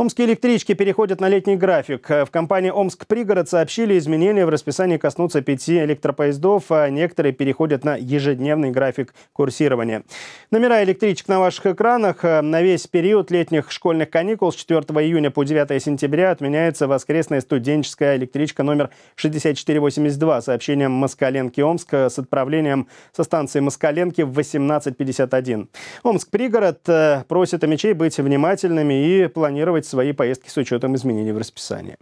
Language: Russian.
Омские электрички переходят на летний график. Э, в компании «Омск Пригород» сообщили, изменения в расписании коснутся пяти электропоездов, а некоторые переходят на ежедневный график курсирования. Номера электричек на ваших экранах э, на весь период летних школьных каникул с 4 июня по 9 сентября отменяется воскресная студенческая электричка номер 6482 с сообщением Москаленки Омск с отправлением со станции Москаленки в 18.51. Омск Пригород просит омичей быть внимательными и планировать своей поездки с учетом изменений в расписании.